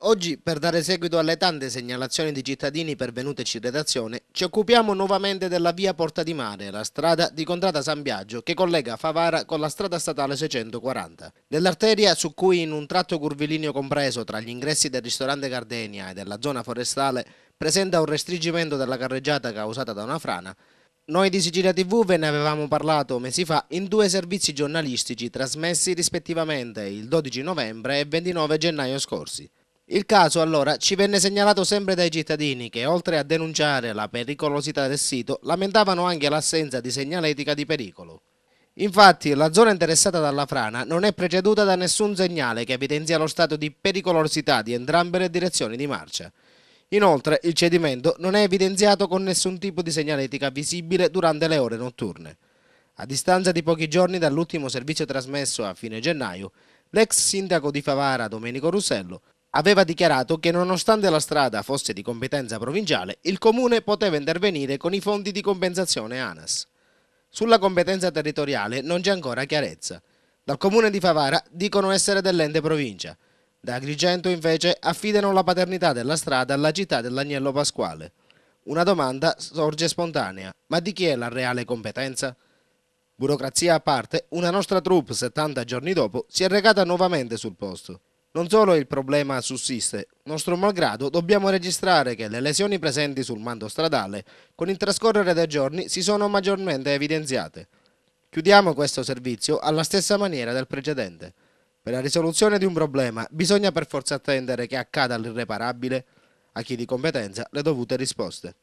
Oggi, per dare seguito alle tante segnalazioni di cittadini pervenuteci in redazione, ci occupiamo nuovamente della via Porta di Mare, la strada di Contrada San Biagio che collega Favara con la strada statale 640. Nell'arteria su cui in un tratto curvilineo compreso tra gli ingressi del ristorante Gardenia e della zona forestale presenta un restringimento della carreggiata causata da una frana, noi di Sicilia TV ve ne avevamo parlato mesi fa in due servizi giornalistici trasmessi rispettivamente il 12 novembre e 29 gennaio scorsi. Il caso allora ci venne segnalato sempre dai cittadini che oltre a denunciare la pericolosità del sito lamentavano anche l'assenza di segnaletica di pericolo. Infatti la zona interessata dalla frana non è preceduta da nessun segnale che evidenzia lo stato di pericolosità di entrambe le direzioni di marcia. Inoltre il cedimento non è evidenziato con nessun tipo di segnaletica visibile durante le ore notturne. A distanza di pochi giorni dall'ultimo servizio trasmesso a fine gennaio, l'ex sindaco di Favara Domenico Russello aveva dichiarato che nonostante la strada fosse di competenza provinciale, il comune poteva intervenire con i fondi di compensazione ANAS. Sulla competenza territoriale non c'è ancora chiarezza. Dal comune di Favara dicono essere dell'ente provincia. Da Agrigento invece affidano la paternità della strada alla città dell'Agnello Pasquale. Una domanda sorge spontanea, ma di chi è la reale competenza? Burocrazia a parte, una nostra troupe 70 giorni dopo si è recata nuovamente sul posto. Non solo il problema sussiste, nostro malgrado dobbiamo registrare che le lesioni presenti sul mando stradale con il trascorrere dei giorni si sono maggiormente evidenziate. Chiudiamo questo servizio alla stessa maniera del precedente. Per la risoluzione di un problema bisogna per forza attendere che accada l'irreparabile a chi di competenza le dovute risposte.